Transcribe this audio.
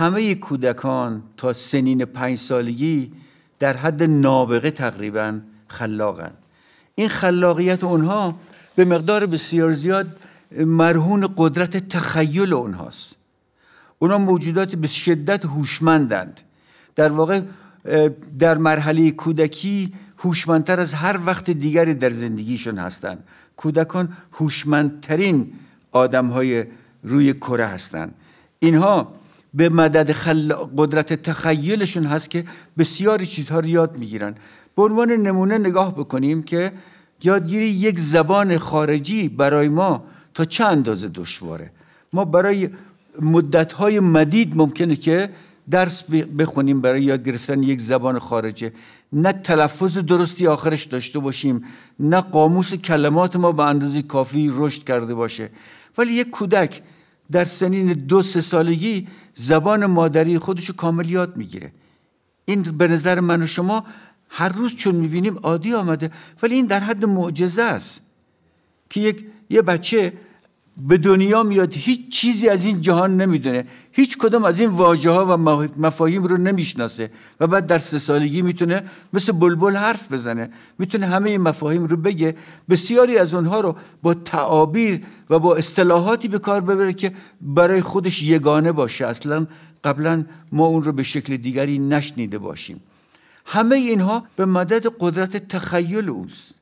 همه کودکان تا سنین پنج سالگی در حد نابغه تقریبا خلاقن این خلاقیت اونها به مقدار بسیار زیاد مرهون قدرت تخیل اونهاست اونها موجودات به شدت هوشمندند در واقع در مرحله کودکی هوشمندتر از هر وقت دیگری در زندگیشون هستند کودکان هوشمندترین آدمهای روی کره هستند اینها به مدد خل... قدرت تخیلشون هست که بسیاری چیزها رو یاد میگیرن به عنوان نمونه نگاه بکنیم که یادگیری یک زبان خارجی برای ما تا چه اندازه دشواره ما برای مدتهای مدید ممکنه که درس بخونیم برای یاد گرفتن یک زبان خارجه نه تلفظ درستی آخرش داشته باشیم نه قاموس کلمات ما به اندازه کافی رشد کرده باشه ولی یک کودک در سنین دو سه سالگی زبان مادری خودشو کامل یاد میگیره این به نظر من و شما هر روز چون میبینیم عادی آمده ولی این در حد معجزه است که یک یه بچه به دنیا میاد هیچ چیزی از این جهان نمیدونه هیچ کدام از این واژه ها و مفاهیم رو نمیشناسه و بعد در سه سالگی میتونه مثل بلبل حرف بزنه میتونه همه این مفاهیم رو بگه بسیاری از اونها رو با تعابیر و با اصطلاحاتی به کار ببره که برای خودش یگانه باشه اصلا قبلا ما اون رو به شکل دیگری نشنیده باشیم همه اینها به مدد قدرت تخیل اوست